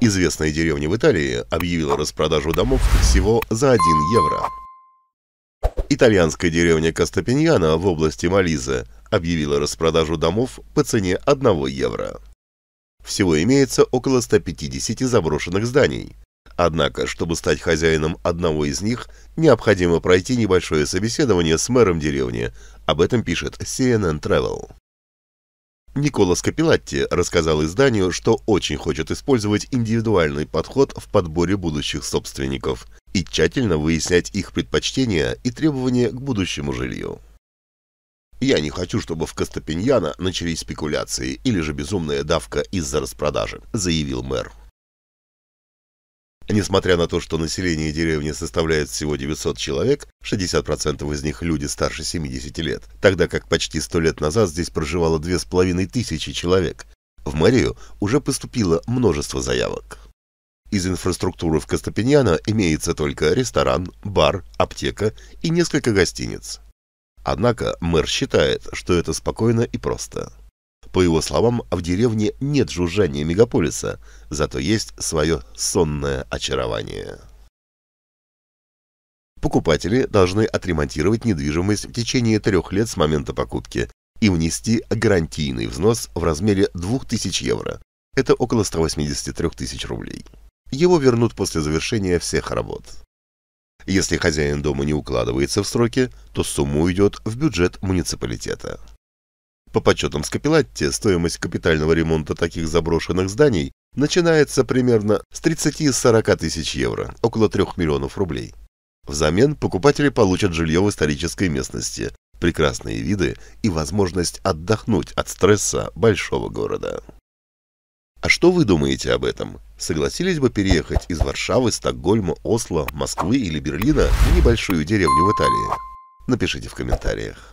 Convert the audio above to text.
Известная деревня в Италии объявила распродажу домов всего за 1 евро. Итальянская деревня Кастапиньяна в области Мализа объявила распродажу домов по цене 1 евро. Всего имеется около 150 заброшенных зданий. Однако, чтобы стать хозяином одного из них, необходимо пройти небольшое собеседование с мэром деревни. Об этом пишет CNN Travel. Николас Капилатти рассказал изданию, что очень хочет использовать индивидуальный подход в подборе будущих собственников и тщательно выяснять их предпочтения и требования к будущему жилью. Я не хочу, чтобы в Костопеньяно начались спекуляции или же безумная давка из-за распродажи», — заявил мэр. Несмотря на то, что население деревни составляет всего 900 человек, 60% из них люди старше 70 лет, тогда как почти 100 лет назад здесь проживало 2500 человек, в мэрию уже поступило множество заявок. Из инфраструктуры в Костопеньяно имеется только ресторан, бар, аптека и несколько гостиниц. Однако мэр считает, что это спокойно и просто. По его словам, в деревне нет жужжания мегаполиса, зато есть свое сонное очарование. Покупатели должны отремонтировать недвижимость в течение трех лет с момента покупки и внести гарантийный взнос в размере 2000 евро. Это около 183 тысяч рублей. Его вернут после завершения всех работ. Если хозяин дома не укладывается в сроки, то сумма уйдет в бюджет муниципалитета. По подсчетам Скопилатте, стоимость капитального ремонта таких заброшенных зданий начинается примерно с 30-40 тысяч евро, около 3 миллионов рублей. Взамен покупатели получат жилье в исторической местности, прекрасные виды и возможность отдохнуть от стресса большого города. А что вы думаете об этом? Согласились бы переехать из Варшавы, Стокгольма, Осло, Москвы или Берлина в небольшую деревню в Италии? Напишите в комментариях.